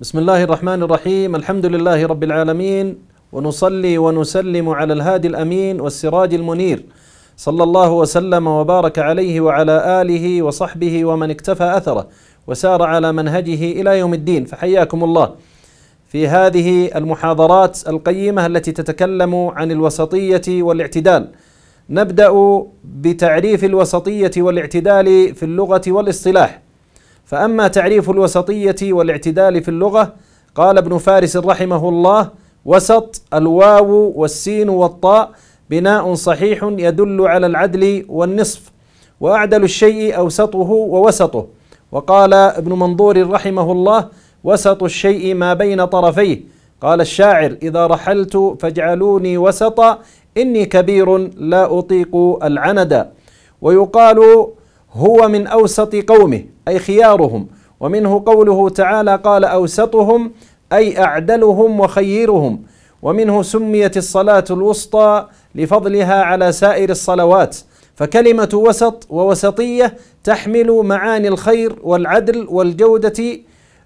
بسم الله الرحمن الرحيم الحمد لله رب العالمين ونصلي ونسلم على الهادي الامين والسراج المنير صلى الله وسلم وبارك عليه وعلى اله وصحبه ومن اكتفى اثره وسار على منهجه الى يوم الدين فحياكم الله في هذه المحاضرات القيمه التي تتكلم عن الوسطيه والاعتدال نبدا بتعريف الوسطيه والاعتدال في اللغه والاصطلاح فأما تعريف الوسطية والاعتدال في اللغة قال ابن فارس رحمه الله وسط الواو والسين والطاء بناء صحيح يدل على العدل والنصف وأعدل الشيء أوسطه ووسطه وقال ابن منظور رحمه الله وسط الشيء ما بين طرفيه قال الشاعر إذا رحلت فاجعلوني وسطا إني كبير لا أطيق العند ويقال هو من أوسط قومه أي خيارهم ومنه قوله تعالى قال أوسطهم أي أعدلهم وخيرهم ومنه سميت الصلاة الوسطى لفضلها على سائر الصلوات فكلمة وسط ووسطية تحمل معاني الخير والعدل والجودة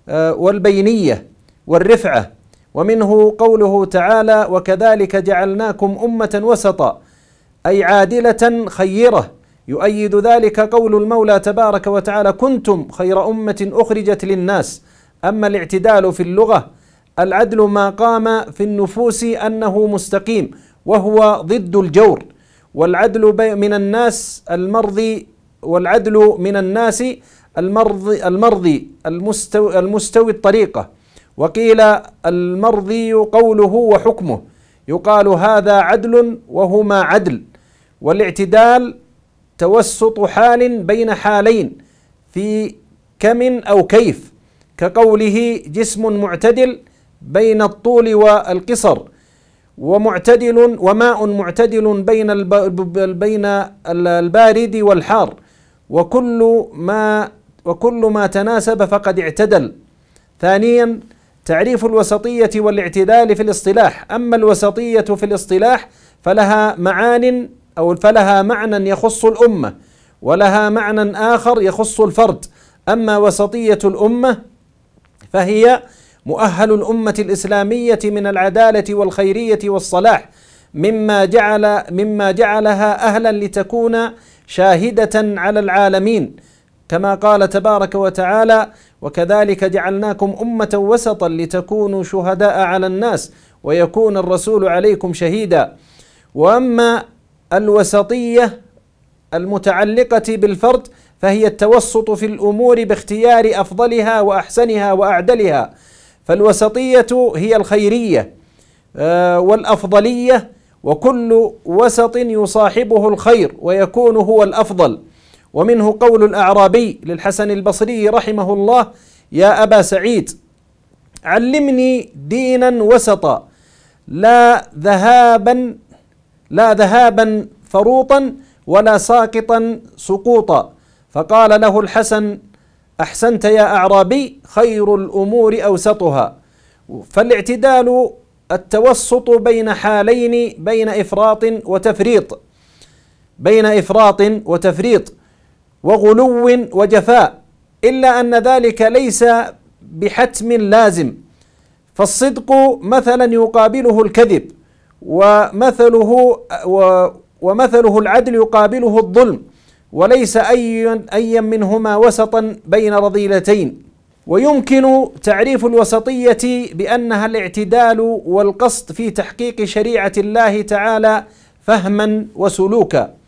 آه، والبينية والرفعة ومنه قوله تعالى وكذلك جعلناكم أمة وسطا أي عادلة خيرة يؤيد ذلك قول المولى تبارك وتعالى كنتم خير أمة أخرجت للناس أما الاعتدال في اللغة العدل ما قام في النفوس أنه مستقيم وهو ضد الجور والعدل من الناس المرضي والعدل من الناس المرضي المرضي المستوي, المستوي الطريقة وقيل المرضي قوله وحكمه يقال هذا عدل وهما عدل والاعتدال توسط حال بين حالين في كم أو كيف كقوله جسم معتدل بين الطول والقصر ومعتدل وماء معتدل بين بين البارد والحار وكل ما وكل ما تناسب فقد اعتدل ثانيا تعريف الوسطية والاعتدال في الاصطلاح أما الوسطية في الاصطلاح فلها معان أو فلها معنى يخص الأمة ولها معنى آخر يخص الفرد أما وسطية الأمة فهي مؤهل الأمة الإسلامية من العدالة والخيرية والصلاح مما جعل مما جعلها أهلا لتكون شاهدة على العالمين كما قال تبارك وتعالى وكذلك جعلناكم أمة وسطا لتكونوا شهداء على الناس ويكون الرسول عليكم شهيدا وأما الوسطية المتعلقة بالفرد فهي التوسط في الأمور باختيار أفضلها وأحسنها وأعدلها فالوسطية هي الخيرية آه، والأفضلية وكل وسط يصاحبه الخير ويكون هو الأفضل ومنه قول الأعرابي للحسن البصري رحمه الله يا أبا سعيد علمني دينا وسطا لا ذهابا لا ذهابا فروطا ولا ساقطا سقوطا فقال له الحسن احسنت يا اعرابي خير الامور اوسطها فالاعتدال التوسط بين حالين بين افراط وتفريط بين افراط وتفريط وغلو وجفاء الا ان ذلك ليس بحتم لازم فالصدق مثلا يقابله الكذب ومثله ومثله العدل يقابله الظلم وليس أي أي منهما وسطا بين رذيلتين ويمكن تعريف الوسطية بأنها الاعتدال والقصد في تحقيق شريعة الله تعالى فهما وسلوكا